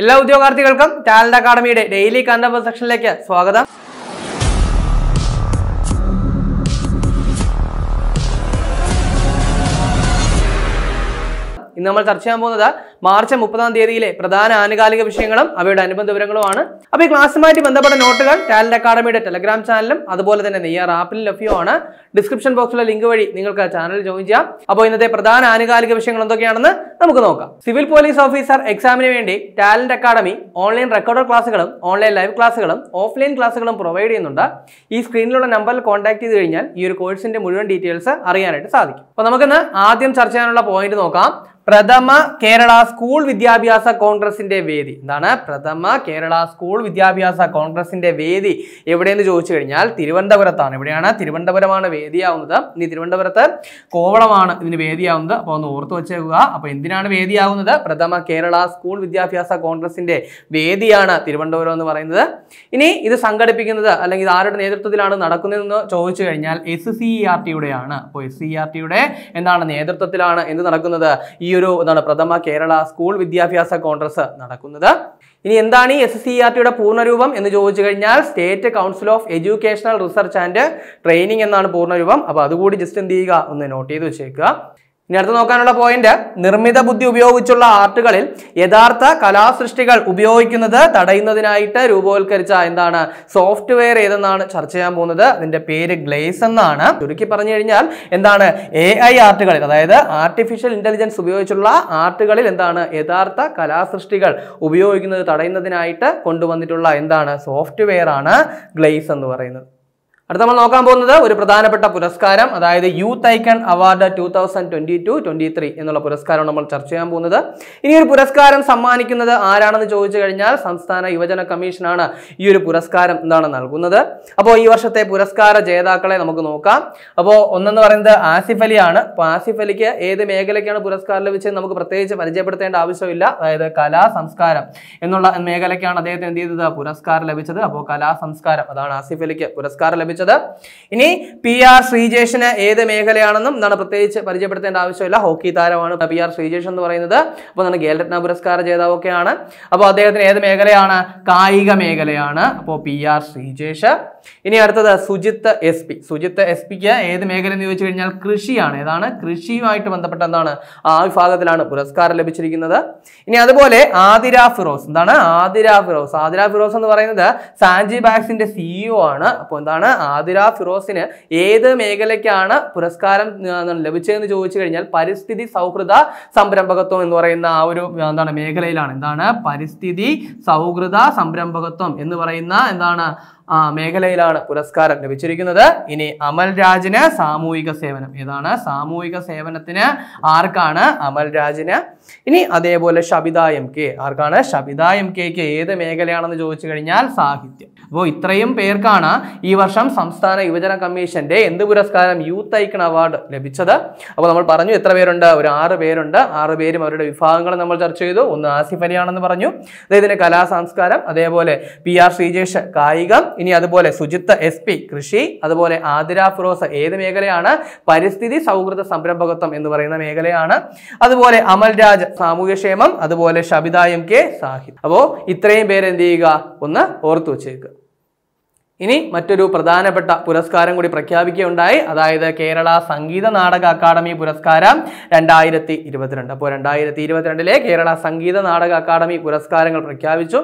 എല്ലാ ഉദ്യോഗാർത്ഥികൾക്കും talent അക്കാഡമിയുടെ daily കണ്ടബർ സെക്ഷനിലേക്ക് സ്വാഗതം ഇന്ന് നമ്മൾ ചർച്ച ചെയ്യാൻ പോകുന്നത് മാർച്ച് മുപ്പതാം തീയതിയിലെ പ്രധാന ആനുകാലിക വിഷയങ്ങളും അവയുടെ അനുബന്ധ വിവരങ്ങളുമാണ് അപ്പോൾ ഈ ക്ലാസ്സുമായിട്ട് ബന്ധപ്പെട്ട നോട്ടുകൾ ടാലന്റ് അക്കാഡമിയുടെ ടെലഗ്രാം ചാനലും അതുപോലെ തന്നെ നെയ്യാർ ആപ്പിലും ലഭ്യമാണ് ഡിസ്ക്രിപ്ഷൻ ബോക്സിലെ ലിങ്ക് വഴി നിങ്ങൾക്ക് ചാനൽ ജോയിൻ ചെയ്യാം അപ്പോൾ ഇന്നത്തെ പ്രധാന ആനുകാലിക വിഷയങ്ങൾ എന്തൊക്കെയാണെന്ന് നമുക്ക് നോക്കാം സിവിൽ പോലീസ് ഓഫീസർ എക്സാമിന് വേണ്ടി ടാലന്റ് അക്കാഡമി ഓൺലൈൻ റെക്കോർഡർ ക്ലാസ്സുകളും ഓൺലൈൻ ലൈവ് ക്ലാസ്സുകളും ഓഫ്ലൈൻ ക്ലാസ്സുകളും പ്രൊവൈഡ് ചെയ്യുന്നുണ്ട് ഈ സ്ക്രീനിലുള്ള നമ്പറിൽ കോൺടാക്ട് ചെയ്ത് കഴിഞ്ഞാൽ ഈ ഒരു കോഴ്സിന്റെ മുഴുവൻ ഡീറ്റെയിൽസ് അറിയാനായിട്ട് സാധിക്കും അപ്പോൾ നമുക്കിന്ന് ആദ്യം ചർച്ച ചെയ്യാനുള്ള പോയിന്റ് നോക്കാം പ്രഥമ കേരള സ്കൂൾ വിദ്യാഭ്യാസ കോൺഗ്രസിന്റെ വേദി എന്താണ് പ്രഥമ കേരള സ്കൂൾ വിദ്യാഭ്യാസ കോൺഗ്രസിന്റെ വേദി എവിടെയെന്ന് ചോദിച്ചു കഴിഞ്ഞാൽ തിരുവനന്തപുരത്താണ് എവിടെയാണ് തിരുവനന്തപുരമാണ് വേദിയാവുന്നത് ഇനി തിരുവനന്തപുരത്ത് കോവളമാണ് ഇതിന് വേദിയാവുന്നത് അപ്പോൾ ഒന്ന് ഓർത്തു വെച്ചേക്കുക അപ്പോൾ എന്തിനാണ് വേദിയാവുന്നത് പ്രഥമ കേരള സ്കൂൾ വിദ്യാഭ്യാസ കോൺഗ്രസിന്റെ വേദിയാണ് തിരുവനന്തപുരം എന്ന് പറയുന്നത് ഇനി ഇത് സംഘടിപ്പിക്കുന്നത് അല്ലെങ്കിൽ ഇത് ആരുടെ നേതൃത്വത്തിലാണ് നടക്കുന്നതെന്ന് ചോദിച്ചു കഴിഞ്ഞാൽ എസ് സി ആർ e ടിയുടെയാണ് അപ്പോൾ എസ് സി ആർ e ടിയുടെ എന്താണ് നേതൃത്വത്തിലാണ് എന്ത് നടക്കുന്നത് ഈ ഒരു എന്താണ് പ്രഥമ കേരള സ്കൂൾ വിദ്യാഭ്യാസ കോൺഗ്രസ് നടക്കുന്നത് ഇനി എന്താണ് ഈ എസ് സി ആർ ടിയുടെ e പൂർണ്ണരൂപം എന്ന് ചോദിച്ചു കഴിഞ്ഞാൽ state council of educational research and training എന്നാണ് പൂർണ്ണരൂപം അപ്പോൾ അതുകൂടി ജസ്റ്റ് എന്ത് ചെയ്യുക ഒന്ന് നോട്ട് ചെയ്ത് വെച്ചേക്കുക ഇനി അടുത്ത് നോക്കാനുള്ള പോയിന്റ് നിർമ്മിത ബുദ്ധി ഉപയോഗിച്ചുള്ള ആർട്ടുകളിൽ യഥാർത്ഥ കലാസൃഷ്ടികൾ ഉപയോഗിക്കുന്നത് തടയുന്നതിനായിട്ട് രൂപവത്കരിച്ച എന്താണ് സോഫ്റ്റ്വെയർ ഏതെന്നാണ് ചർച്ച ചെയ്യാൻ പോകുന്നത് അതിന്റെ പേര് ഗ്ലേസ് എന്നാണ് ചുരുക്കി പറഞ്ഞു കഴിഞ്ഞാൽ എന്താണ് എ ഐ ആർട്ടുകളിൽ അതായത് ആർട്ടിഫിഷ്യൽ ഇന്റലിജൻസ് ഉപയോഗിച്ചുള്ള ആർട്ടുകളിൽ എന്താണ് യഥാർത്ഥ കലാസൃഷ്ടികൾ ഉപയോഗിക്കുന്നത് തടയുന്നതിനായിട്ട് കൊണ്ടുവന്നിട്ടുള്ള എന്താണ് സോഫ്റ്റ്വെയർ ആണ് ഗ്ലേസ് എന്ന് പറയുന്നത് അടുത്ത നമ്മൾ നോക്കാൻ പോകുന്നത് ഒരു പ്രധാനപ്പെട്ട പുരസ്കാരം അതായത് youth icon award two thousand twenty എന്നുള്ള പുരസ്കാരം നമ്മൾ ചർച്ച ചെയ്യാൻ പോകുന്നത് ഇനി ഒരു പുരസ്കാരം സമ്മാനിക്കുന്നത് ആരാണെന്ന് ചോദിച്ചു കഴിഞ്ഞാൽ സംസ്ഥാന യുവജന കമ്മീഷനാണ് ഈ ഒരു പുരസ്കാരം എന്താണ് നൽകുന്നത് അപ്പോൾ ഈ വർഷത്തെ പുരസ്കാര ജേതാക്കളെ നമുക്ക് നോക്കാം അപ്പോൾ ഒന്നെന്ന് പറയുന്നത് ആസിഫ് അലിയാണ് അപ്പോൾ ആസിഫ് അലിക്ക് ഏത് മേഖലയ്ക്കാണ് പുരസ്കാരം ലഭിച്ചത് നമുക്ക് പ്രത്യേകിച്ച് പരിചയപ്പെടുത്തേണ്ട ആവശ്യമില്ല അതായത് കലാ സംസ്കാരം എന്നുള്ള മേഖലയ്ക്കാണ് അദ്ദേഹത്തിന് എന്ത് ചെയ്തത് പുരസ്കാരം ലഭിച്ചത് അപ്പോൾ കലാ സംസ്കാരം അതാണ് ആസിഫ് അലിക്ക് പുരസ്കാരം ലഭിച്ചത് ചോദിച്ചത് ഇനി പി ആർ ശ്രീജേഷിന് ഏത് മേഖലയാണെന്നും എന്താണ് പ്രത്യേകിച്ച് പരിചയപ്പെടുത്തേണ്ട ആവശ്യമില്ല ഹോക്കി താരമാണ് പി ആർ ശ്രീജേഷ് എന്ന് പറയുന്നത് അപ്പോൾ നമ്മുടെ ഗേൽരത്ന പുരസ്കാര ജേതാവൊക്കെയാണ് അപ്പോൾ അദ്ദേഹത്തിന് ഏത് മേഖലയാണ് കായിക മേഖലയാണ് അപ്പോൾ പി ആർ ശ്രീജേഷ് ഇനി അടുത്തത് Sujith S P Sujith S പിക്ക് ഏത് മേഖല എന്ന് ചോദിച്ചു കഴിഞ്ഞാൽ കൃഷിയാണ് ഏതാണ് കൃഷിയുമായിട്ട് ബന്ധപ്പെട്ട എന്താണ് ആ വിഭാഗത്തിലാണ് പുരസ്കാരം ലഭിച്ചിരിക്കുന്നത് ഇനി അതുപോലെ ആതിര ഫിറോസ് എന്താണ് ആതിര ഫിറോസ് ആതിര ഫിറോസ് എന്ന് പറയുന്നത് സാൻജി ബാഗ്സിന്റെ സിഇഒ e ആണ് അപ്പോൾ എന്താണ് നാദിര ഫിറോസിന് ഏത് മേഖലയ്ക്കാണ് പുരസ്കാരം ലഭിച്ചതെന്ന് ചോദിച്ചു കഴിഞ്ഞാൽ പരിസ്ഥിതി സൗഹൃദ സംരംഭകത്വം എന്ന് പറയുന്ന ആ ഒരു എന്താണ് മേഖലയിലാണ് എന്താണ് പരിസ്ഥിതി സൗഹൃദ സംരംഭകത്വം എന്ന് പറയുന്ന എന്താണ് ആ മേഖലയിലാണ് പുരസ്കാരം ലഭിച്ചിരിക്കുന്നത് ഇനി അമൽ രാജിന് സാമൂഹിക സേവനം ഏതാണ് സാമൂഹിക സേവനത്തിന് ആർക്കാണ് അമൽ രാജിന് ഇനി അതേപോലെ ഷബിത എം കെ ആർക്കാണ് ഷബിത എം കെക്ക് ഏത് മേഖലയാണെന്ന് ചോദിച്ചു കഴിഞ്ഞാൽ സാഹിത്യം അപ്പോൾ ഇത്രയും പേർക്കാണ് ഈ വർഷം സംസ്ഥാന യുവജന കമ്മീഷന്റെ എന്ത് പുരസ്കാരം യൂത്ത് ഐക്കൺ അവാർഡ് ലഭിച്ചത് അപ്പോൾ നമ്മൾ പറഞ്ഞു എത്ര പേരുണ്ട് ഒരു ആറ് പേരുണ്ട് ആറ് പേരും അവരുടെ വിഭാഗങ്ങൾ നമ്മൾ ചർച്ച ചെയ്തു ഒന്ന് ആസിഫ് അലിയാണെന്ന് പറഞ്ഞു അദ്ദേഹത്തിന്റെ കലാ സംസ്കാരം അതേപോലെ പി ആർ ശ്രീജേഷ് കായികം ഇനി അതുപോലെ ശുചിത്വ എസ് പി കൃഷി അതുപോലെ ആതിര ഫിറോസ ഏത് മേഖലയാണ് പരിസ്ഥിതി സൗഹൃദ സംരംഭകത്വം എന്ന് പറയുന്ന മേഖലയാണ് അതുപോലെ അമൽ രാജ് സാമൂഹ്യക്ഷേമം അതുപോലെ ഷബിത എം കെ സാഹിത്യം അപ്പോൾ ഇത്രയും പേര് എന്ത് ചെയ്യുക ഒന്ന് ഓർത്തു വെച്ചേക്കുക ഇനി മറ്റൊരു പ്രധാനപ്പെട്ട പുരസ്കാരം കൂടി പ്രഖ്യാപിക്കുകയുണ്ടായി അതായത് കേരള സംഗീത നാടക അക്കാദമി പുരസ്കാരം രണ്ടായിരത്തി ഇരുപത്തിരണ്ട് അപ്പോൾ രണ്ടായിരത്തി ഇരുപത്തിരണ്ടിലെ കേരള സംഗീത നാടക അക്കാദമി പുരസ്കാരങ്ങൾ പ്രഖ്യാപിച്ചു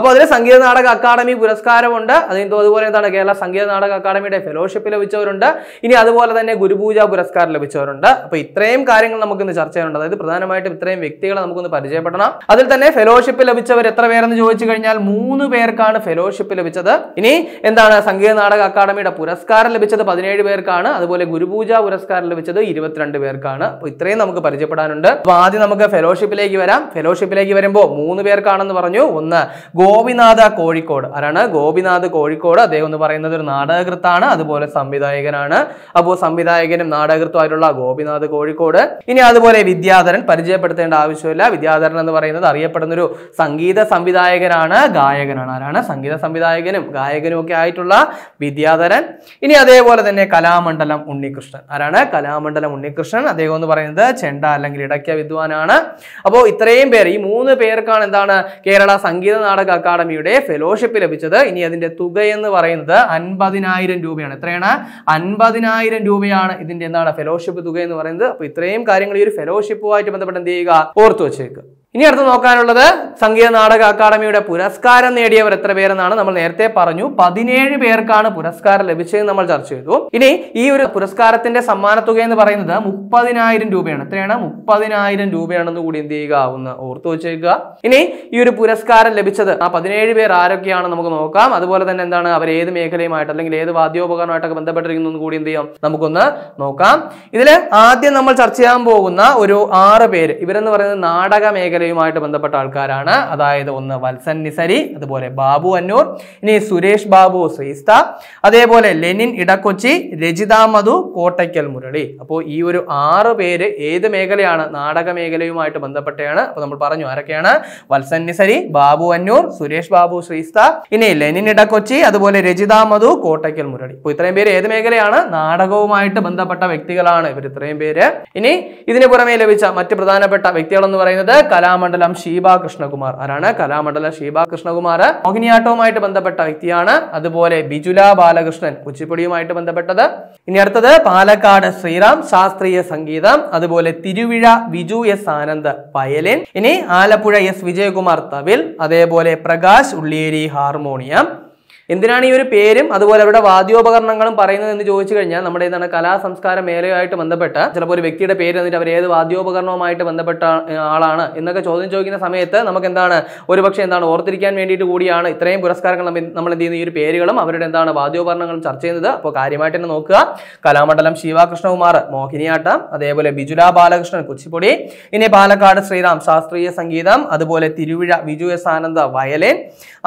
അപ്പോൾ അതിൽ സംഗീത നാടക അക്കാദമി പുരസ്കാരമുണ്ട് അതിന് അതുപോലെ എന്താണ് കേരള സംഗീത നാടക അക്കാദമിയുടെ ഫെലോഷിപ്പ് ലഭിച്ചവരുണ്ട് ഇനി അതുപോലെ തന്നെ ഗുരുപൂജ പുരസ്കാരം ലഭിച്ചവരുണ്ട് അപ്പോൾ ഇത്രയും കാര്യങ്ങൾ നമുക്കിന്ന് ചർച്ച ചെയ്യാനുണ്ട് അതായത് പ്രധാനമായിട്ടും ഇത്രയും വ്യക്തികളെ നമുക്കൊന്ന് പരിചയപ്പെടണം അതിൽ തന്നെ ഫെലോഷിപ്പ് ലഭിച്ചവർ എത്ര പേരെന്ന് ചോദിച്ചു കഴിഞ്ഞാൽ മൂന്ന് പേർക്കാണ് ഫെലോഷിപ്പ് ലഭിച്ചത് ഇനി എന്താണ് സംഗീത നാടക അക്കാദമിയുടെ പുരസ്കാരം ലഭിച്ചത് പതിനേഴ് പേർക്കാണ് അതുപോലെ ഗുരുപൂജ പുരസ്കാരം ലഭിച്ചത് ഇരുപത്തിരണ്ട് പേർക്കാണ് അപ്പോൾ ഇത്രയും നമുക്ക് പരിചയപ്പെടാനുണ്ട് അപ്പോൾ ആദ്യം നമുക്ക് ഫെലോഷിപ്പിലേക്ക് വരാം ഫെലോഷിപ്പിലേക്ക് വരുമ്പോൾ മൂന്ന് പേർക്കാണെന്ന് പറഞ്ഞു ഒന്ന് ഗോപിനാഥ കോഴിക്കോട് ആരാണ് ഗോപിനാഥ് കോഴിക്കോട് അദ്ദേഹം എന്ന് പറയുന്നത് ഒരു നാടകകൃത്താണ് അതുപോലെ സംവിധായകനാണ് അപ്പോൾ സംവിധായകനും നാടകൃത്തുമായിട്ടുള്ള ഗോപിനാഥ് കോഴിക്കോട് ഇനി അതുപോലെ വിദ്യാധരൻ പരിചയപ്പെടുത്തേണ്ട ആവശ്യമില്ല വിദ്യാധരൻ എന്ന് പറയുന്നത് അറിയപ്പെടുന്നൊരു സംഗീത സംവിധായകനാണ് ഗായകനാണ് ആരാണ് സംഗീത സംവിധായകനും ഗായകനും ഒക്കെ ആയി ആയിട്ടുള്ള വിദ്യാധരൻ ഇനി അതേപോലെ തന്നെ കലാമണ്ഡലം ഉണ്ണികൃഷ്ണൻ ആരാണ് കലാമണ്ഡലം ഉണ്ണികൃഷ്ണൻ അദ്ദേഹം എന്ന് പറയുന്നത് ചെണ്ട അല്ലെങ്കിൽ ഇടയ്ക്ക വിദ്വാനാണ് അപ്പോൾ ഇത്രയും പേർ ഈ മൂന്ന് പേർക്കാണ് എന്താണ് കേരള സംഗീത നാടക അക്കാദമിയുടെ ഫെലോഷിപ്പ് ലഭിച്ചത് ഇനി അതിന്റെ തുക എന്ന് പറയുന്നത് അൻപതിനായിരം രൂപയാണ് എത്രയാണ് അൻപതിനായിരം രൂപയാണ് ഇതിന്റെ എന്താണ് ഫെലോഷിപ്പ് തുക എന്ന് പറയുന്നത് അപ്പോൾ ഇത്രയും കാര്യങ്ങൾ ഈ ഒരു ഫെലോഷിപ്പുമായിട്ട് ബന്ധപ്പെട്ട് എന്ത് ചെയ്യുക ഓർത്തു വച്ചേക്കുക ഇനി അടുത്ത് നോക്കാനുള്ളത് സംഗീത നാടക അക്കാദമിയുടെ പുരസ്കാരം നേടിയവർ എത്ര പേരെന്നാണ് നമ്മൾ നേരത്തെ പറഞ്ഞു പതിനേഴ് പേർക്കാണ് പുരസ്കാരം ലഭിച്ചതെന്ന് നമ്മൾ ചർച്ച ചെയ്തു ഇനി ഈ ഒരു പുരസ്കാരത്തിന്റെ സമ്മാനത്തുക എന്ന് പറയുന്നത് മുപ്പതിനായിരം രൂപയാണ് എത്രയാണ് മുപ്പതിനായിരം രൂപയാണെന്ന് കൂടി എന്ത് ചെയ്യുക ഒന്ന് ഓർത്തു വെച്ചേക്കുക ഇനി ഈ ഒരു പുരസ്കാരം ലഭിച്ചത് ആ പതിനേഴ് പേർ ആരൊക്കെയാണ് നമുക്ക് നോക്കാം അതുപോലെ തന്നെ എന്താണ് അവർ ഏത് മേഖലയുമായിട്ട് അല്ലെങ്കിൽ ഏത് വാദ്യോപകരണമായിട്ടൊക്കെ ബന്ധപ്പെട്ടിരിക്കുന്നു എന്ന് കൂടി എന്ത് ചെയ്യാം നമുക്കൊന്ന് നോക്കാം ഇതിൽ ആദ്യം നമ്മൾ ചർച്ച ചെയ്യാൻ പോകുന്ന ഒരു ആറ് പേര് ഇവരെന്ന് പറയുന്നത് നാടക മേഖല മേഖലയുമായിട്ട് ബന്ധപ്പെട്ട ആൾക്കാരാണ് അതായത് ഒന്ന് വത്സൻ നിസരി അതുപോലെ ബാബു അന്നൂർ ഇനി സുരേഷ് ബാബു ശ്രീസ്ത അതേപോലെ ലെനിൻ ഇടക്കൊച്ചി രജിത മധു കോട്ടയ്ക്കൽ മുരളി അപ്പോൾ ഈ ഒരു ആറ് പേര് ഏത് മേഖലയാണ് നാടക മേഖലയുമായിട്ട് ബന്ധപ്പെട്ടാണ് അപ്പോൾ നമ്മൾ പറഞ്ഞു ആരൊക്കെയാണ് വത്സൻ നിസരി ബാബു അന്നൂർ സുരേഷ് ബാബു ശ്രീസ്ത ഇനി ലെനിൻ ഇടക്കൊച്ചി അതുപോലെ രജിത മധു കോട്ടയ്ക്കൽ മുരളി അപ്പോൾ ഇത്രയും പേര് ഏത് മേഖലയാണ് നാടകവുമായിട്ട് ബന്ധപ്പെട്ട വ്യക്തികളാണ് ഇവർ ഇത്രയും പേര് ഇനി ഇതിനു പുറമെ ലഭിച്ച മറ്റ് പ്രധാനപ്പെട്ട വ്യക്തികൾ എന്ന് പറയുന്നത് കലാ കലാമണ്ഡലം ഷീബ കൃഷ്ണകുമാർ ആരാണ് കലാമണ്ഡലം ഷീബ കൃഷ്ണകുമാർ മോഹിനിയാട്ടവുമായിട്ട് ബന്ധപ്പെട്ട വ്യക്തിയാണ് അതുപോലെ ബിജുല ബാലകൃഷ്ണൻ കുച്ചിപ്പുടിയുമായിട്ട് ബന്ധപ്പെട്ടത് ഇനി അടുത്തത് പാലക്കാട് ശ്രീറാം ശാസ്ത്രീയ സംഗീതം അതുപോലെ തിരുവിഴ വിജു എസ് ആനന്ദ് വയലിൻ ഇനി ആലപ്പുഴ എസ് വിജയകുമാർ തവിൽ അതേപോലെ പ്രകാശ് ഉള്ളിയേരി ഹാർമോണിയം എന്തിനാണ് ഈ ഒരു പേരും അതുപോലെ അവരുടെ വാദ്യോപകരണങ്ങളും പറയുന്നത് എന്ന് ചോദിച്ചു കഴിഞ്ഞാൽ നമ്മുടെ ഇതാണ് കലാ സംസ്കാര മേലയുമായിട്ട് ബന്ധപ്പെട്ട ചിലപ്പോൾ ഒരു വ്യക്തിയുടെ പേര് എന്നിട്ട് അവർ ഏത് വാദ്യോപകരണവുമായിട്ട് ബന്ധപ്പെട്ട ആളാണ് എന്നൊക്കെ ചോദ്യം ചോദിക്കുന്ന സമയത്ത് നമുക്ക് എന്താണ് ഒരു പക്ഷേ എന്താണ് ഓർത്തിരിക്കാൻ വേണ്ടിയിട്ട് കൂടിയാണ് ഇത്രയും പുരസ്കാരങ്ങൾ നമ്മൾ എന്ത് ചെയ്യുന്ന ഈ ഒരു പേരുകളും അവരുടെ എന്താണ് വാദ്യോപകരണങ്ങളും ചർച്ച ചെയ്യുന്നത് അപ്പോൾ കാര്യമായിട്ട് തന്നെ നോക്കുക കലാമണ്ഡലം ശിവകൃഷ്ണകുമാർ മോഹിനിയാട്ടം അതേപോലെ ബിജുല ബാലകൃഷ്ണൻ കുച്ചിപ്പൊടി ഇനി പാലക്കാട് ശ്രീറാം ശാസ്ത്രീയ സംഗീതം അതുപോലെ Thiruvizha Viju S Ananda violin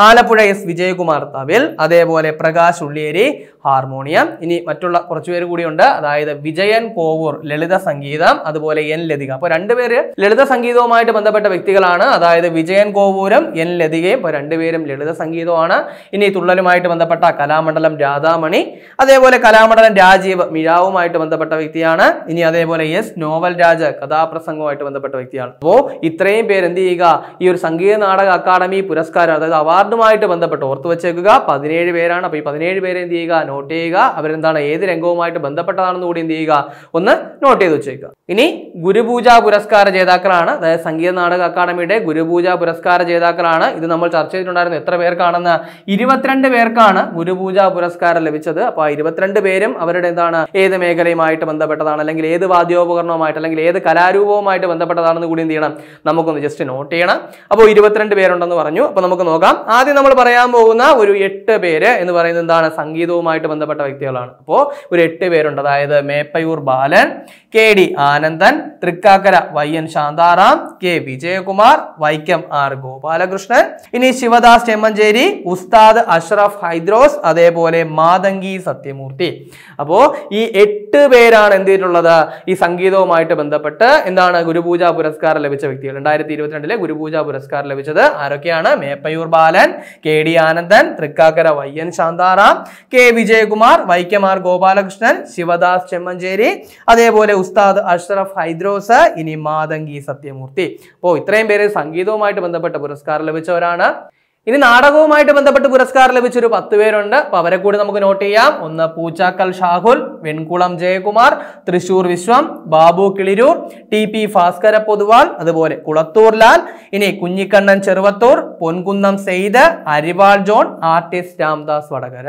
Alappuzha S Vijayakumar തവിൽ അതേപോലെ പ്രകാശ് ഉള്ളിയേരി ഹാർമോണിയം ഇനി മറ്റുള്ള കുറച്ചു പേര് കൂടിയുണ്ട് അതായത് വിജയൻ കോവൂർ ലളിത സംഗീതം അതുപോലെ എൻ ലതിക അപ്പോൾ രണ്ടുപേര് ലളിത സംഗീതവുമായിട്ട് ബന്ധപ്പെട്ട വ്യക്തികളാണ് അതായത് വിജയൻ കോവൂരും എൻ ലതികയും ഇപ്പോൾ രണ്ടുപേരും ലളിത സംഗീതമാണ് ഇനി തുള്ളലുമായിട്ട് ബന്ധപ്പെട്ട കലാമണ്ഡലം രാധാമണി അതേപോലെ കലാമണ്ഡലം രാജീവ് മിഴാവുമായിട്ട് ബന്ധപ്പെട്ട വ്യക്തിയാണ് ഇനി അതേപോലെ എസ് നോവൽ രാജ കഥാപ്രസംഗവുമായിട്ട് ബന്ധപ്പെട്ട വ്യക്തിയാണ് അപ്പോൾ ഇത്രയും പേര് എന്ത് ചെയ്യുക ഈ ഒരു സംഗീത നാടക അക്കാദമി പുരസ്കാരം അതായത് അവാർഡുമായിട്ട് ബന്ധപ്പെട്ട് ഓർത്തു വെച്ചേക്കുക പതിനേഴ് പേരാണ് അപ്പോൾ ഈ പതിനേഴ് പേരെ എന്ത് ചെയ്യുക നോട്ട് ചെയ്യുക അവരെന്താണ് ഏത് രംഗവുമായിട്ട് ബന്ധപ്പെട്ടതാണെന്ന് കൂടി എന്ത് ചെയ്യുക ഒന്ന് നോട്ട് ചെയ്ത് വെച്ചേക്കുക ഇനി ഗുരുപൂജ പുരസ്കാര ജേതാക്കളാണ് അതായത് സംഗീത നാടക അക്കാദമിയുടെ ഗുരുപൂജ പുരസ്കാര ജേതാക്കളാണ് ഇത് നമ്മൾ ചർച്ച ചെയ്തിട്ടുണ്ടായിരുന്നു എത്ര പേർക്കാണെന്ന് ഇരുപത്തിരണ്ട് പേർക്കാണ് ഗുരുപൂജ പുരസ്കാരം ലഭിച്ചത് അപ്പോൾ ആ ഇരുപത്തിരണ്ട് പേരും അവരുടെ എന്താണ് ഏത് മേഖലയുമായിട്ട് ബന്ധപ്പെട്ടതാണ് അല്ലെങ്കിൽ ഏത് വാദ്യോപകരണവുമായിട്ട് അല്ലെങ്കിൽ ഏത് കലാരൂപവുമായിട്ട് ബന്ധപ്പെട്ടതാണെന്ന് കൂടി എന്ത് ചെയ്യണം നമുക്കൊന്ന് ജസ്റ്റ് നോട്ട് ചെയ്യണം അപ്പോൾ ഇരുപത്തിരണ്ട് പേരുണ്ടെന്ന് പറഞ്ഞു അപ്പോൾ നമുക്ക് നോക്കാം ആദ്യം നമ്മൾ പറയാൻ പോകുന്ന ഒരു എട്ട് എട്ട് പേര് എന്ന് പറയുന്നത് എന്താണ് സംഗീതവുമായിട്ട് ബന്ധപ്പെട്ട വ്യക്തികളാണ് അപ്പോൾ ഒരു എട്ട് പേരുണ്ട് അതായത് Meppayur Balan K D Anandan Thrikkakara Y N Santharam K Vijayakumar Vaikom R Gopalakrishnan ഇനി ശിവദാസ് ചെമ്മഞ്ചേരി ഉസ്താദ് അഷ്റഫ് ഹൈദ്രോസ് അതേപോലെ മാതങ്കി സത്യമൂർത്തി അപ്പോൾ ഈ എട്ട് പേരാണ് എന്ത് ചെയ്തിട്ടുള്ളത് ഈ സംഗീതവുമായിട്ട് ബന്ധപ്പെട്ട് എന്താണ് ഗുരുപൂജ പുരസ്കാരം ലഭിച്ച വ്യക്തികൾ രണ്ടായിരത്തി ഇരുപത്തിരണ്ടിലെ ഗുരുപൂജ പുരസ്കാരം ലഭിച്ചത് ആരൊക്കെയാണ് മേപ്പയൂർ ബാലൻ കെ ഡി ആനന്ദൻ തൃക്കാക്കര ചാക്കര Y N Santharam K Vijayakumar വൈക്കമാർ ഗോപാലകൃഷ്ണൻ ശിവദാസ് ചെമ്മഞ്ചേരി അതേപോലെ ഉസ്താദ് അഷ്റഫ് ഹൈദ്രോസ് ഇനി മാതങ്കി സത്യമൂർത്തി അപ്പോൾ ഇത്രയും പേര് സംഗീതവുമായിട്ട് ബന്ധപ്പെട്ട പുരസ്കാരം ലഭിച്ചവരാണ് ഇനി നാടകവുമായിട്ട് ബന്ധപ്പെട്ട് പുരസ്കാരം ലഭിച്ചൊരു പത്ത് പേരുണ്ട് അപ്പൊ അവരെ കൂടി നമുക്ക് നോട്ട് ചെയ്യാം ഒന്ന് പൂച്ചാക്കൽ ഷാഹുൽ വെൺകുളം ജയകുമാർ തൃശൂർ വിശ്വം ബാബു കിളിരൂർ ടി പി ഭാസ്കര പൊതുവാൾ അതുപോലെ കുളത്തൂർ ലാൽ ഇനി കുഞ്ഞിക്കണ്ണൻ ചെറുവത്തൂർ പൊൻകുന്നം സെയ്ദ് അരിവാൾ ജോൺ ആർട്ടിസ്റ്റ് രാംദാസ് വടകര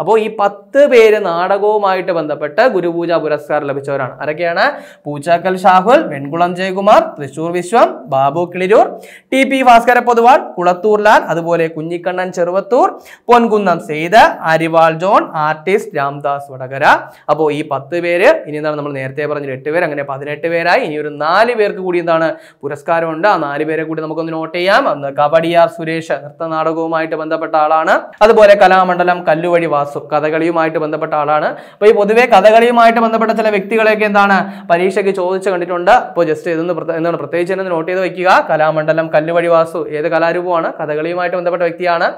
അപ്പോൾ ഈ പത്ത് പേര് നാടകവുമായിട്ട് ബന്ധപ്പെട്ട് ഗുരുപൂജ പുരസ്കാരം ലഭിച്ചവരാണ് ആരൊക്കെയാണ് പൂച്ചാക്കൽ ഷാഹുൽ വെൺകുളം ജയകുമാർ തൃശൂർ വിശ്വം ബാബു കിളിരൂർ ടി പി ഭാസ്കര പൊതുവാൾ കുളത്തൂർ ലാൽ അതുപോലെ കുഞ്ഞിക്കണ്ണൻ ചെറുവത്തൂർ പൊൻകുന്നം സെയ്ത് അരിവാൾ ജോൺ ആർട്ടിസ്റ്റ് രാംദാസ് വടകര അപ്പോൾ ഈ പത്ത് പേര് ഇനി എന്താണ് നമ്മൾ നേരത്തെ പറഞ്ഞ എട്ട് പേര് അങ്ങനെ പതിനെട്ട് പേരായി ഇനി ഒരു നാല് പേർക്ക് കൂടി എന്താണ് പുരസ്കാരമുണ്ട് ആ നാല് പേരെ കൂടി നമുക്കൊന്ന് നോട്ട് ചെയ്യാം അന്ന് കബഡിയാർ സുരേഷ് നൃത്ത നാടകവുമായിട്ട് ബന്ധപ്പെട്ട ആളാണ് അതുപോലെ കലാമണ്ഡലം കല്ലുവഴി വാസു കഥകളിയുമായിട്ട് ബന്ധപ്പെട്ട ആളാണ് അപ്പോൾ ഈ പൊതുവെ കഥകളിയുമായിട്ട് ബന്ധപ്പെട്ട ചില വ്യക്തികളെയൊക്കെ എന്താണ് പരീക്ഷയ്ക്ക് ചോദിച്ചു കണ്ടിട്ടുണ്ട് അപ്പോൾ ജസ്റ്റ് ഇതൊന്ന് എന്താണ് പ്രത്യേകിച്ച് തന്നെ നോട്ട് ചെയ്ത് വെക്കുക കലാമണ്ഡലം കല്ലുവഴി വാസു ഏത് കലാരൂപമാണ് കഥകളിയുമായിട്ട് ബന്ധപ്പെട്ട വ്യക്തിയാണ്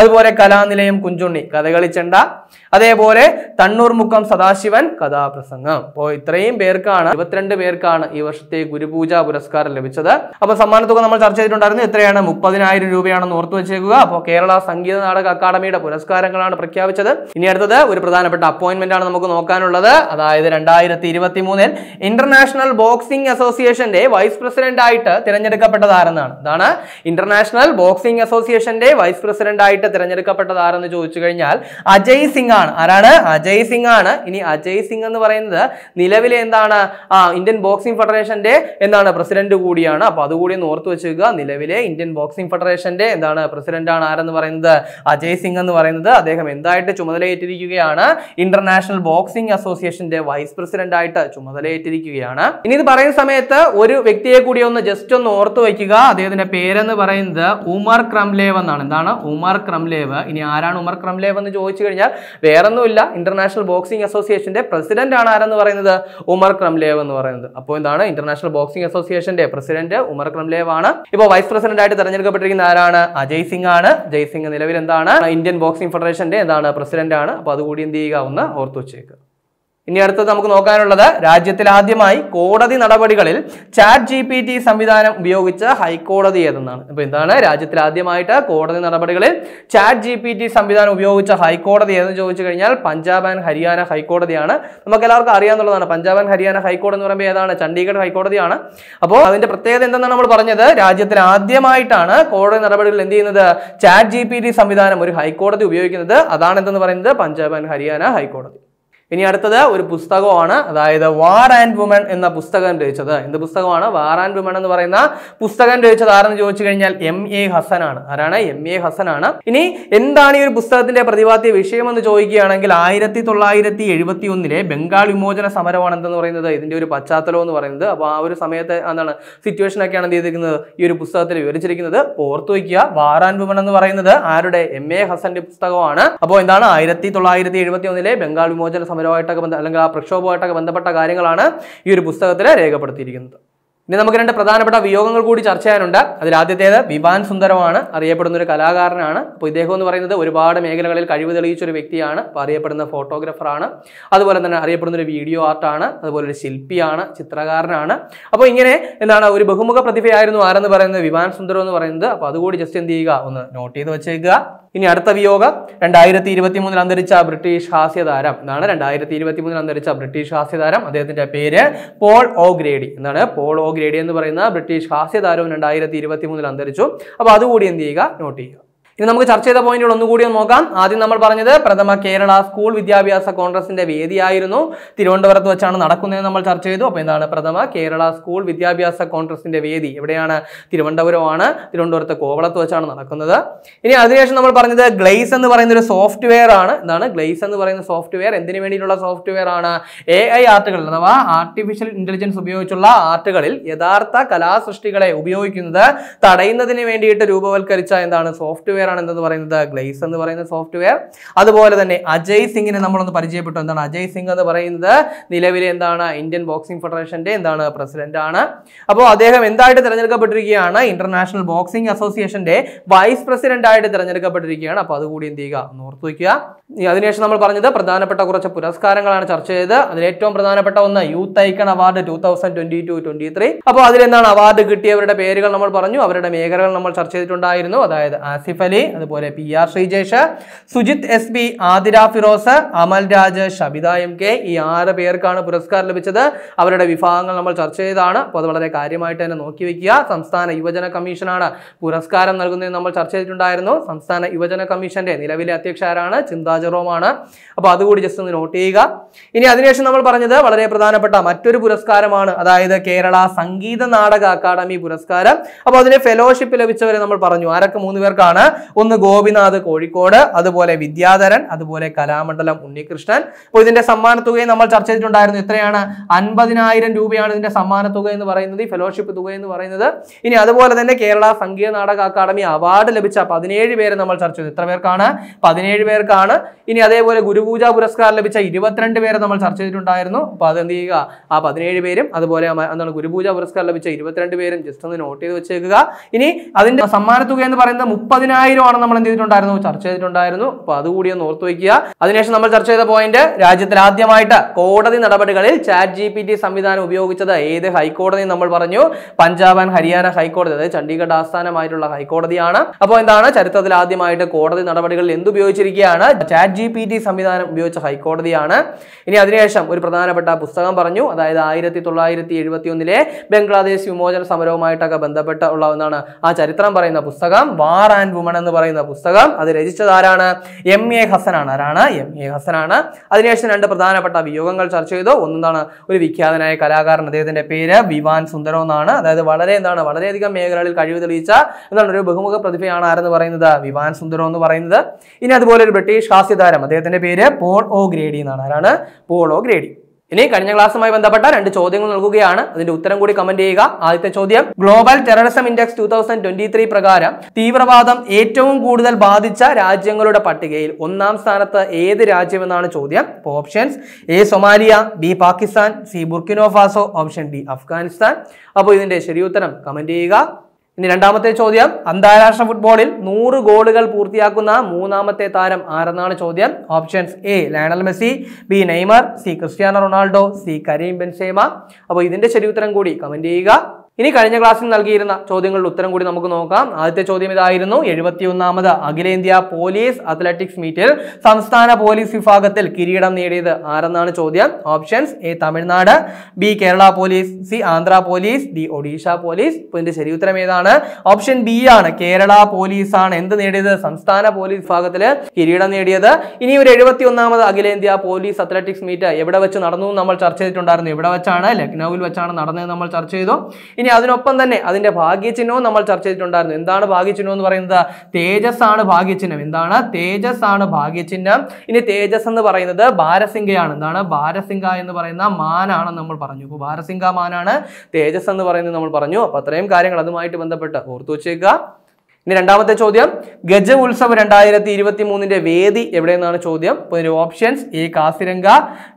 അതുപോലെ കലാനിലയം കുഞ്ചുണ്ണി കഥകളി ചെണ്ട അതേപോലെ തണ്ണൂർമുഖം സദാശിവൻ കഥാപ്രസംഗം അപ്പോൾ ഇത്രയും പേർക്കാണ് ഇരുപത്തിരണ്ട് പേർക്കാണ് ഈ വർഷത്തെ ഗുരുപൂജ പുരസ്കാരം ലഭിച്ചത് അപ്പോൾ സമ്മാനത്തുക നമ്മൾ ചർച്ച ചെയ്തിട്ടുണ്ടായിരുന്നു എത്രയാണ് മുപ്പതിനായിരം രൂപയാണെന്ന് ഓർത്തു വെച്ചേക്കുക അപ്പോൾ കേരള സംഗീത നാടക അക്കാദമിയുടെ പുരസ്കാരങ്ങളാണ് പ്രഖ്യാപിച്ചത് ചെയ്തത് ഇനി അടുത്തത് ഒരു പ്രധാനപ്പെട്ട അപ്പോയിന്റ്മെന്റ് ആണ് നമുക്ക് നോക്കാനുള്ളത് അതായത് രണ്ടായിരത്തി ഇരുപത്തി മൂന്നിൽ ഇന്റർനാഷണൽ ബോക്സിംഗ് അസോസിയേഷന്റെ വൈസ് പ്രസിഡന്റ് ആയിട്ട് തിരഞ്ഞെടുക്കപ്പെട്ടത് ആരെന്നാണ് ഇതാണ് ഇന്റർനാഷണൽ ബോക്സിംഗ് അസോസിയേഷന്റെ വൈസ് പ്രസിഡന്റ് ആയിട്ട് തിരഞ്ഞെടുക്കപ്പെട്ടത് ആരെന്ന് ചോദിച്ചു കഴിഞ്ഞാൽ അജയ് സിംഗ് ആണ് ആരാണ് അജയ് സിംഗ് ആണ് ഇനി അജയ് സിംഗ് എന്ന് പറയുന്നത് നിലവിലെ എന്താണ് ആ ഇന്ത്യൻ ബോക്സിംഗ് ഫെഡറേഷന്റെ എന്താണ് പ്രസിഡന്റ് കൂടിയാണ് അപ്പൊ അതുകൂടി ഒന്ന് ഓർത്ത് വെച്ചുക നിലവിലെ ഇന്ത്യൻ ബോക്സിംഗ് ഫെഡറേഷന്റെ എന്താണ് പ്രസിഡന്റ് ആണ് ആരെന്ന് പറയുന്നത് അജയ് സിംഗ് എന്ന് പറയുന്നത് അദ്ദേഹം എന്തായിട്ട് ചുമതലയേറ്റിരിക്കുകയാണ് ഇന്റർനാഷണൽ ബോക്സിംഗ് അസോസിയേഷന്റെ വൈസ് പ്രസിഡന്റ് ആയിട്ട് ചുമതലയേറ്റിരിക്കുകയാണ് ഇനി ഇത് പറയുന്ന സമയത്ത് ഒരു വ്യക്തിയെ കൂടി ഒന്ന് ജസ്റ്റ് ഒന്ന് ഓർത്തു വയ്ക്കുക അദ്ദേഹത്തിന്റെ പേരെന്ന് പറയുന്നത് ഉമർ ക്രംലേവ് എന്നാണ് എന്താണ് ഉമർ ക്രംലേവ് ഇനി ആരാണ് ഉമർ ക്രംലേവ് എന്ന് ചോദിച്ചു കഴിഞ്ഞാൽ വേറൊന്നുമില്ല ഇന്റർനാഷണൽ ബോക്സിംഗ് അസോസിയേഷന്റെ പ്രസിഡന്റ് ആണ് ആരെന്ന് പറയുന്നത് ഉമർ ക്രംലേവ് എന്ന് പറയുന്നത് അപ്പോൾ എന്താണ് ഇന്റർനാഷണൽ ബോക്സിംഗ് അസോസിയേഷന്റെ പ്രസിഡന്റ് ഉമർ ക്രംലേവ് ആണ് ഇപ്പോൾ വൈസ് പ്രസിഡന്റ് ആയിട്ട് തെരഞ്ഞെടുക്കപ്പെട്ടിരിക്കുന്ന ആരാണ് അജയ് സിംഗ് ആണ് ജയ് സിംഗ് നിലവിൽ എന്താണ് ഇന്ത്യൻ ബോക്സിംഗ് ഫെഡറേഷന്റെ എന്താണ് പ്രസിഡൻ്റാണ് അപ്പോൾ അതുകൂടി എന്ത് ചെയ്യുക ഒന്ന് ഓർത്തു വെച്ചേക്കുക ഇനി അടുത്തത് നമുക്ക് നോക്കാനുള്ളത് രാജ്യത്തിൽ ആദ്യമായി കോടതി നടപടികളിൽ ചാറ്റ് ജി പി ടി സംവിധാനം ഉപയോഗിച്ച ഹൈക്കോടതി ഏതെന്നാണ് ഇപ്പൊ എന്താണ് രാജ്യത്തിൽ ആദ്യമായിട്ട് കോടതി നടപടികളിൽ ചാറ്റ് ജി പി ടി സംവിധാനം ഉപയോഗിച്ച ഹൈക്കോടതി ഏതെന്ന് ചോദിച്ചു കഴിഞ്ഞാൽ പഞ്ചാബ് ആൻഡ് ഹരിയാന ഹൈക്കോടതിയാണ് നമുക്ക് എല്ലാവർക്കും അറിയാവുന്നതാണ് പഞ്ചാബ് ആൻഡ് ഹരിയാന ഹൈക്കോടതി എന്ന് പറയുമ്പോൾ ഏതാണ് ചണ്ഡീഗഡ് ഹൈക്കോടതിയാണ് അപ്പോൾ അതിന്റെ പ്രത്യേകത എന്താണ് നമ്മൾ പറഞ്ഞത് രാജ്യത്തിൽ ആദ്യമായിട്ടാണ് കോടതി നടപടികളിൽ എന്ത് ചെയ്യുന്നത് ചാറ്റ് ജി പി ടി സംവിധാനം ഒരു ഹൈക്കോടതി ഉപയോഗിക്കുന്നത് അതാണ് എന്തെന്ന് പറയുന്നത് പഞ്ചാബ് ആൻഡ് ഹരിയാന ഹൈക്കോടതി ഇനി അടുത്തത് ഒരു പുസ്തകമാണ് അതായത് വാർ ആൻഡ് വുമൺ എന്ന പുസ്തകം രചിച്ചത് എന്ത് പുസ്തകമാണ് വാർ ആൻഡ് വുമൺ എന്ന് പറയുന്ന പുസ്തകം രചിച്ചത് ആരെന്ന് ചോദിച്ചു കഴിഞ്ഞാൽ എം എ ഹസനാണ് ആരാണ് എം എ ഹസനാണ് ഇനി എന്താണ് ഈ ഒരു പുസ്തകത്തിന്റെ പ്രതിപാദ്യ വിഷയം എന്ന് ചോദിക്കുകയാണെങ്കിൽ ആയിരത്തി തൊള്ളായിരത്തി എഴുപത്തി ഒന്നിലെ ബംഗാൾ വിമോചന സമരമാണ് എന്തെന്ന് പറയുന്നത് ഇതിന്റെ ഒരു പശ്ചാത്തലം എന്ന് പറയുന്നത് അപ്പോൾ ആ ഒരു സമയത്തെ എന്താണ് സിറ്റുവേഷൻ ഒക്കെയാണ് എന്ത് ചെയ്തിരിക്കുന്നത് ഈ ഒരു പുസ്തകത്തിൽ വിവരിച്ചിരിക്കുന്നത് ഓർത്തു വയ്ക്കുക വാർ ആൻഡ് വുമൺ എന്ന് പറയുന്നത് ആരുടെ എം എ ഹസന്റെ പുസ്തകമാണ് അപ്പോൾ എന്താണ് ആയിരത്തി തൊള്ളായിരത്തി എഴുപത്തി ഒന്നിലെ ബംഗാൾ വിമോചന സമരവുമായിട്ടൊക്കെ ബന്ധ അല്ലെങ്കിൽ ആ പ്രക്ഷോഭമായിട്ടൊക്കെ ബന്ധപ്പെട്ട കാര്യങ്ങളാണ് ഈ ഒരു പുസ്തകത്തിൽ രേഖപ്പെടുത്തിയിരിക്കുന്നത് ഇനി നമുക്ക് രണ്ട് പ്രധാനപ്പെട്ട വിയോഗങ്ങൾ കൂടി ചർച്ച ചെയ്യാനുണ്ട് അതിലാദ്യത്തേത് വിവാൻ സുന്ദരമാണ് അറിയപ്പെടുന്ന ഒരു കലാകാരനാണ് അപ്പോൾ ഇദ്ദേഹം എന്ന് പറയുന്നത് ഒരുപാട് മേഖലകളിൽ കഴിവ് തെളിയിച്ച ഒരു വ്യക്തിയാണ് അപ്പോൾ അറിയപ്പെടുന്ന ഫോട്ടോഗ്രാഫറാണ് അതുപോലെ തന്നെ അറിയപ്പെടുന്ന ഒരു വീഡിയോ ആർട്ടാണ് അതുപോലെ ഒരു ശില്പിയാണ് ചിത്രകാരനാണ് അപ്പോൾ ഇങ്ങനെ എന്താണ് ഒരു ബഹുമുഖ പ്രതിഭയായിരുന്നു ആരെന്ന് പറയുന്നത് വിവാൻ സുന്ദരം എന്ന് പറയുന്നത് അപ്പോൾ അതുകൂടി ജസ്റ്റ് എന്ത് ചെയ്യുക ഒന്ന് നോട്ട് ചെയ്ത് വെച്ചേക്കുക ഇനി അടുത്ത വിയോഗം രണ്ടായിരത്തി ഇരുപത്തി മൂന്നിൽ അന്തരിച്ച ബ്രിട്ടീഷ് ഹാസ്യതാരം എന്നാണ് രണ്ടായിരത്തി ഇരുപത്തി മൂന്നിൽ അന്തരിച്ച ബ്രിട്ടീഷ് ഹാസ്യതാരം അദ്ദേഹത്തിന്റെ പേര് പോൾ ഓ ഗ്രേഡി എന്നാണ് പോൾ ഓ ഗ്രേഡി എന്ന് പറയുന്ന ബ്രിട്ടീഷ് ഹാസ്യ രണ്ടായിരത്തി ഇരുപത്തി മൂന്നിൽ അന്തരിച്ചു അപ്പോൾ അതുകൂടി എന്ത് ചെയ്യുക നോട്ട് ചെയ്യുക ഇനി നമുക്ക് ചർച്ച ചെയ്ത പോയിന്റുകൾ ഒന്നുകൂടി ഒന്ന് നോക്കാം ആദ്യം നമ്മൾ പറഞ്ഞത് പ്രഥമ കേരള സ്കൂൾ വിദ്യാഭ്യാസ കോൺഗ്രസിന്റെ വേദിയായിരുന്നു തിരുവനന്തപുരത്ത് വെച്ചാണ് നടക്കുന്നത് നമ്മൾ ചർച്ച ചെയ്തു അപ്പോൾ എന്താണ് പ്രഥമ കേരള സ്കൂൾ വിദ്യാഭ്യാസ കോൺഗ്രസിന്റെ വേദി എവിടെയാണ് തിരുവനന്തപുരമാണ് തിരുവനന്തപുരത്ത് കോവളത്ത് വെച്ചാണ് നടക്കുന്നത് ഇനി അതിനുശേഷം നമ്മൾ പറഞ്ഞത് ഗ്ലൈസ് എന്ന് പറയുന്ന ഒരു സോഫ്റ്റ്വെയർ ആണ് എന്താണ് ഗ്ലൈസ് എന്ന് പറയുന്ന സോഫ്റ്റ്വെയർ എന്തിനു വേണ്ടിയിട്ടുള്ള സോഫ്റ്റ്വെയർ ആണ് എ ഐ ആർട്ടുകൾ അഥവാ ആർട്ടിഫിഷ്യൽ ഇന്റലിജൻസ് ഉപയോഗിച്ചുള്ള ആർട്ടുകളിൽ യഥാർത്ഥ കലാസൃഷ്ടികളെ ഉപയോഗിക്കുന്നത് തടയുന്നതിന് വേണ്ടിയിട്ട് രൂപവൽക്കരിച്ച എന്താണ് സോഫ്റ്റ്വെയർ സോഫ്റ്റ്വെയർ ആണ് എന്തെന്ന് പറയുന്നത് ഗ്ലേസ് എന്ന് പറയുന്ന സോഫ്റ്റ്വെയർ അതുപോലെ തന്നെ അജയ് സിംഗിനെ നമ്മളൊന്ന് പരിചയപ്പെട്ടു എന്താണ് അജയ് സിംഗ് എന്ന് പറയുന്നത് നിലവിലെ എന്താണ് ഇന്ത്യൻ ബോക്സിംഗ് ഫെഡറേഷന്റെ എന്താണ് പ്രസിഡന്റ് ആണ് അപ്പോൾ അദ്ദേഹം എന്തായിട്ട് തിരഞ്ഞെടുക്കപ്പെട്ടിരിക്കുകയാണ് ഇന്റർനാഷണൽ ബോക്സിംഗ് അസോസിയേഷന്റെ വൈസ് പ്രസിഡന്റ് ആയിട്ട് തിരഞ്ഞെടുക്കപ്പെട്ടിരിക്കുകയാണ് അപ്പോൾ അതുകൂടി എന്ത് ചെയ്യുക ഓർത്ത് വയ്ക്കുക അതിനുശേഷം നമ്മൾ പറഞ്ഞത് പ്രധാനപ്പെട്ട കുറച്ച് പുരസ്കാരങ്ങളാണ് ചർച്ച ചെയ്തത് അതിൽ ഏറ്റവും പ്രധാനപ്പെട്ട ഒന്ന് youth icon award two thousand twenty two twenty three അപ്പോൾ അതിലെന്താണ് അവാർഡ് കിട്ടിയവരുടെ പേരുകൾ നമ്മൾ പറഞ്ഞു അവരുടെ മേഖലകൾ നമ്മൾ ചർച്ച ചെയ്തിട്ടുണ്ടായിരുന്നു അതായത് ആസിഫ് അലി മുരളി അതുപോലെ P R Sreejesh Sujith S B Athira Firoz Amal Raj Shabitha M K ഈ ആറ് പേർക്കാണ് പുരസ്കാരം ലഭിച്ചത് അവരുടെ വിഭാഗങ്ങൾ നമ്മൾ ചർച്ച ചെയ്തതാണ് അപ്പോൾ അത് വളരെ കാര്യമായിട്ട് തന്നെ നോക്കി വെക്കുക സംസ്ഥാന യുവജന കമ്മീഷനാണ് പുരസ്കാരം നൽകുന്നത് നമ്മൾ ചർച്ച ചെയ്തിട്ടുണ്ടായിരുന്നു സംസ്ഥാന യുവജന കമ്മീഷന്റെ നിലവിലെ അധ്യക്ഷ ആരാണ് ചിന്താ അപ്പോൾ അതുകൂടി ജസ്റ്റ് ഒന്ന് നോട്ട് ചെയ്യുക ഇനി അതിനുശേഷം നമ്മൾ പറഞ്ഞത് വളരെ പ്രധാനപ്പെട്ട മറ്റൊരു പുരസ്കാരമാണ് അതായത് കേരള സംഗീത നാടക അക്കാദമി പുരസ്കാരം അപ്പോൾ അതിന് ഫെലോഷിപ്പ് ലഭിച്ചവരെ നമ്മൾ പറഞ്ഞു ആരൊക്കെ മൂന്ന് പേർക്കാണ് ഒന്ന് ഗോപിനാഥ് കോഴിക്കോട് അതുപോലെ വിദ്യാധരൻ അതുപോലെ കലാമണ്ഡലം ഉണ്ണികൃഷ്ണൻ അപ്പോൾ ഇതിന്റെ സമ്മാന തുകയും നമ്മൾ ചർച്ച ചെയ്തിട്ടുണ്ടായിരുന്നു എത്രയാണ് അൻപതിനായിരം രൂപയാണ് ഇതിന്റെ സമ്മാന തുക എന്ന് പറയുന്നത് ഈ ഫെലോഷിപ്പ് തുക എന്ന് പറയുന്നത് ഇനി അതുപോലെ തന്നെ കേരള സംഗീത നാടക അക്കാദമി അവാർഡ് ലഭിച്ച പതിനേഴ് പേരെ നമ്മൾ ചർച്ച ചെയ്തു എത്ര പേർക്കാണ് പതിനേഴ് പേർക്കാണ് ഇനി അതേപോലെ ഗുരുപൂജ പുരസ്കാരം ലഭിച്ച ഇരുപത്തിരണ്ട് പേരെ നമ്മൾ ചർച്ച ചെയ്തിട്ടുണ്ടായിരുന്നു അപ്പോൾ എന്ത് ചെയ്യുക ആ പതിനേഴ് പേരും അതുപോലെ എന്താണ് ഗുരുപൂജ പുരസ്കാരം ലഭിച്ച ഇരുപത്തിരണ്ട് പേരും ജസ്റ്റ് ഒന്ന് നോട്ട് ചെയ്ത് വെച്ചേക്കുക ഇനി അതിന്റെ സമ്മാനത്തുക എന്ന് പറയുന്നത് മുപ്പതിനായിരം കാര്യമാണ് നമ്മൾ എന്ത് ചെയ്തിട്ടുണ്ടായിരുന്നു ചർച്ച ചെയ്തിട്ടുണ്ടായിരുന്നു അപ്പൊ അതുകൂടി ഒന്ന് ഓർത്തു വയ്ക്കുക അതിനുശേഷം നമ്മൾ ചർച്ച ചെയ്ത പോയിന്റ് രാജ്യത്തിൽ ആദ്യമായിട്ട് കോടതി നടപടികളിൽ ചാറ്റ് ജി പി ടി സംവിധാനം ഉപയോഗിച്ചത് ഏത് ഹൈക്കോടതി നമ്മൾ പറഞ്ഞു പഞ്ചാബ് ആൻഡ് ഹരിയാന ഹൈക്കോടതി അതായത് ചണ്ഡീഗഡ് ആസ്ഥാനമായിട്ടുള്ള ഹൈക്കോടതിയാണ് അപ്പോൾ എന്താണ് ചരിത്രത്തിൽ ആദ്യമായിട്ട് കോടതി നടപടികളിൽ ഉപയോഗിച്ചിരിക്കുകയാണ് ചാറ്റ് ജി പി ടി സംവിധാനം ഉപയോഗിച്ച ഹൈക്കോടതിയാണ് ഇനി അതിനുശേഷം ഒരു പ്രധാനപ്പെട്ട പുസ്തകം പറഞ്ഞു അതായത് ആയിരത്തി തൊള്ളായിരത്തി എഴുപത്തി ഒന്നിലെ ബംഗ്ലാദേശ് വിമോചന സമരവുമായിട്ടൊക്കെ ബന്ധപ്പെട്ട ഉള്ള ഒന്നാണ് ആ ചരിത്രം പറയുന്ന പുസ്തകം വാർ ആൻഡ് വുമൺ എന്ന് പറയുന്ന പുസ്തകം അത് രചിച്ചത് ആരാണ് എം എ ഹസനാണ് ആരാണ് എം എ ഹസനാണ് അതിനുശേഷം രണ്ട് പ്രധാനപ്പെട്ട വിയോഗങ്ങൾ ചർച്ച ചെയ്തു ഒന്നെന്താണ് ഒരു വിഖ്യാതനായ കലാകാരൻ അദ്ദേഹത്തിന്റെ പേര് വിവാൻ സുന്ദരം എന്നാണ് അതായത് വളരെ എന്താണ് വളരെയധികം മേഖലകളിൽ കഴിവ് തെളിയിച്ച എന്താണ് ഒരു ബഹുമുഖ പ്രതിഭയാണ് ആരെന്ന് പറയുന്നത് വിവാൻ സുന്ദരം എന്ന് പറയുന്നത് ഇനി അതുപോലെ ഒരു ബ്രിട്ടീഷ് ഹാസ്യതാരം അദ്ദേഹത്തിന്റെ പേര് പോൾ ഓ ഗ്രേഡി എന്നാണ് ആരാണ് പോൾ ഓ ഗ്രേഡി ഇനി കഴിഞ്ഞ ക്ലാസ്സുമായി ബന്ധപ്പെട്ട രണ്ട് ചോദ്യങ്ങൾ നൽകുകയാണ് അതിന്റെ ഉത്തരം കൂടി കമന്റ് ചെയ്യുക ആദ്യത്തെ ചോദ്യം global terrorism index two thousand twenty three പ്രകാരം തീവ്രവാദം ഏറ്റവും കൂടുതൽ ബാധിച്ച രാജ്യങ്ങളുടെ പട്ടികയിൽ ഒന്നാം സ്ഥാനത്ത് ഏത് രാജ്യമെന്നാണ് ചോദ്യം options A Somalia B Pakistan C Burkina Faso option D Afghanistan അപ്പോൾ ഇതിന്റെ ശരിയുത്തരം കമന്റ് ചെയ്യുക ഇനി രണ്ടാമത്തെ ചോദ്യം അന്താരാഷ്ട്ര ഫുട്ബോളിൽ നൂറ് ഗോളുകൾ പൂർത്തിയാക്കുന്ന മൂന്നാമത്തെ താരം ആരെന്നാണ് ചോദ്യം options A Lionel Messi B Neymar C Cristiano Ronaldo C Karim Benzema അപ്പോൾ ഇതിന്റെ ഉത്തരം കൂടി കമന്റ് ചെയ്യുക ഇനി കഴിഞ്ഞ ക്ലാസ്സിൽ നൽകിയിരുന്ന ചോദ്യങ്ങളുടെ ഉത്തരം കൂടി നമുക്ക് നോക്കാം ആദ്യത്തെ ചോദ്യം ഇതായിരുന്നു എഴുപത്തിയൊന്നാമത് അഖിലേന്ത്യാ പോലീസ് അത്ലറ്റിക്സ് മീറ്റിൽ സംസ്ഥാന പോലീസ് വിഭാഗത്തിൽ കിരീടം നേടിയത് ആരെന്നാണ് ചോദ്യം options A Tamil Nadu B Kerala police C Andhra police D Odisha police ഇപ്പൊ ഇതിന്റെ ശരി ഉത്തരം ഏതാണ് ഓപ്ഷൻ ബി ആണ് കേരള പോലീസ് ആണ് എന്ത് നേടിയത് സംസ്ഥാന പോലീസ് വിഭാഗത്തിൽ കിരീടം നേടിയത് ഇനി ഒരു ഒന്നാമത് അഖിലേന്ത്യാ പോലീസ് അത്ലറ്റിക്സ് മീറ്റ് എവിടെ വെച്ച് നടന്നു നമ്മൾ ചർച്ച ചെയ്തിട്ടുണ്ടായിരുന്നു എവിടെ വെച്ചാണ് ലക്നൌവിൽ വെച്ചാണ് നടന്നത് നമ്മൾ ചർച്ച ചെയ്തു പിന്നെ അതിനൊപ്പം തന്നെ അതിന്റെ ഭാഗ്യചിഹ്നവും നമ്മൾ ചർച്ച ചെയ്തിട്ടുണ്ടായിരുന്നു എന്താണ് ഭാഗ്യചിഹ്നം എന്ന് പറയുന്നത് തേജസ് ആണ് ഭാഗ്യചിഹ്നം എന്താണ് തേജസ് ആണ് ഭാഗ്യചിഹ്നം ഇനി തേജസ് എന്ന് പറയുന്നത് ഭാരസിംഗയാണ് എന്താണ് ഭാരസിംഗ എന്ന് പറയുന്ന മാനാണെന്ന് നമ്മൾ പറഞ്ഞു അപ്പോൾ ഭാരസിംഗ മാനാണ് തേജസ് എന്ന് പറയുന്നത് നമ്മൾ പറഞ്ഞു അപ്പൊ അത്രയും കാര്യങ്ങൾ അതുമായിട്ട് ബന്ധപ്പെട്ട് ഓർത്തു വെച്ചേക്കുക ഇനി രണ്ടാമത്തെ ചോദ്യം ഗജ ഉത്സവം രണ്ടായിരത്തി ഇരുപത്തി മൂന്നിന്റെ വേദി എവിടെയെന്നാണ് ചോദ്യം ഇതിന്റെ options A Kaziranga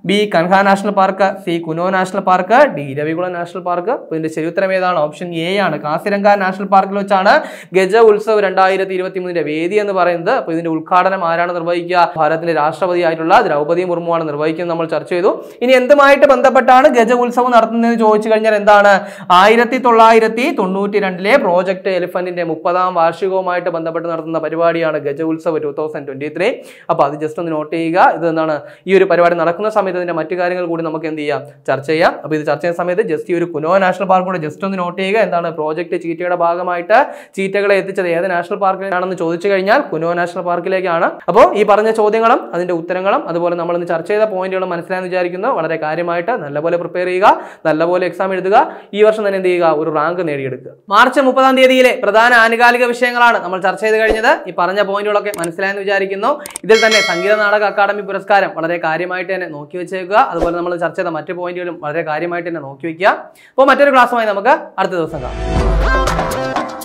B Kanha national park C Kuno national park D Eravikulam national park ഇതിന്റെ ശരിയുത്തരം ഏതാണ് ഓപ്ഷൻ എ ആണ് കാസിരംഗ നാഷണൽ പാർക്കിൽ വെച്ചാണ് ഗജ ഉത്സവം രണ്ടായിരത്തി ഇരുപത്തി മൂന്നിന്റെ വേദി എന്ന് പറയുന്നത് അപ്പോൾ ഇതിന്റെ ഉദ്ഘാടനം ആരാണ് നിർവഹിക്കുക ഭാരതത്തിന്റെ രാഷ്ട്രപതി ആയിട്ടുള്ള ദ്രൗപദി മുർമുവാണ് നിർവഹിക്കുന്നത് നമ്മൾ ചർച്ച ചെയ്തു ഇനി എന്തുമായിട്ട് ബന്ധപ്പെട്ടാണ് ഗജ ഉത്സവം നടത്തുന്നതെന്ന് ചോദിച്ചു കഴിഞ്ഞാൽ എന്താണ് ആയിരത്തി തൊള്ളായിരത്തി തൊണ്ണൂറ്റി രണ്ടിലെ പ്രോജക്ട് എലിഫന്റിന്റെ മുപ്പതാം വാർഷിക വാർഷികവുമായിട്ട് ബന്ധപ്പെട്ട് നടത്തുന്ന പരിപാടിയാണ് Gaj Utsav two thousand twenty three അപ്പോൾ അത് ജസ്റ്റ് ഒന്ന് നോട്ട് ചെയ്യുക ഇത് എന്താണ് ഈ ഒരു പരിപാടി നടക്കുന്ന സമയത്ത് ഇതിൻ്റെ മറ്റു കാര്യങ്ങൾ കൂടി നമുക്ക് എന്ത് ചെയ്യാം ചർച്ച ചെയ്യാം അപ്പോൾ ഇത് ചർച്ച ചെയ്യുന്ന സമയത്ത് ജസ്റ്റ് ഈ ഒരു കുനോ നാഷണൽ പാർക്ക് കൂടെ ജസ്റ്റ് ഒന്ന് നോട്ട് ചെയ്യുക എന്താണ് പ്രോജക്റ്റ് ചീറ്റയുടെ ഭാഗമായിട്ട് ചീറ്റകളെ എത്തിച്ചത് ഏത് നാഷണൽ പാർക്കിലാണെന്ന് ചോദിച്ചു കഴിഞ്ഞാൽ കുനോ നാഷണൽ പാർക്കിലേക്കാണ് അപ്പോൾ ഈ പറഞ്ഞ ചോദ്യങ്ങളും അതിൻ്റെ ഉത്തരങ്ങളും അതുപോലെ നമ്മൾ ഇന്ന് ചർച്ച ചെയ്ത പോയിന്റുകളും മനസ്സിലായെന്ന് വിചാരിക്കുന്നു വളരെ കാര്യമായിട്ട് നല്ലപോലെ പ്രിപ്പയർ ചെയ്യുക നല്ലപോലെ എക്സാം എഴുതുക ഈ വർഷം തന്നെ എന്ത് ചെയ്യുക ഒരു റാങ്ക് നേടിയെടുക്കുക മാർച്ച് മുപ്പതാം തീയതിയിലെ പ്രധാന ആനുകാലിക വിഷയം വിഷയങ്ങളാണ് നമ്മൾ ചർച്ച ചെയ്ത് കഴിഞ്ഞത് ഈ പറഞ്ഞ പോയിന്റുകളൊക്കെ മനസ്സിലായെന്ന് വിചാരിക്കുന്നു ഇതിൽ തന്നെ സംഗീത നാടക അക്കാദമി പുരസ്കാരം വളരെ കാര്യമായിട്ട് തന്നെ നോക്കി വെച്ചേക്കുക അതുപോലെ നമ്മൾ ചർച്ച ചെയ്ത മറ്റു പോയിന്റുകളും വളരെ കാര്യമായിട്ട് തന്നെ നോക്കി വയ്ക്കുക അപ്പോൾ മറ്റൊരു ക്ലാസ്സുമായി നമുക്ക് അടുത്ത ദിവസം കാണാം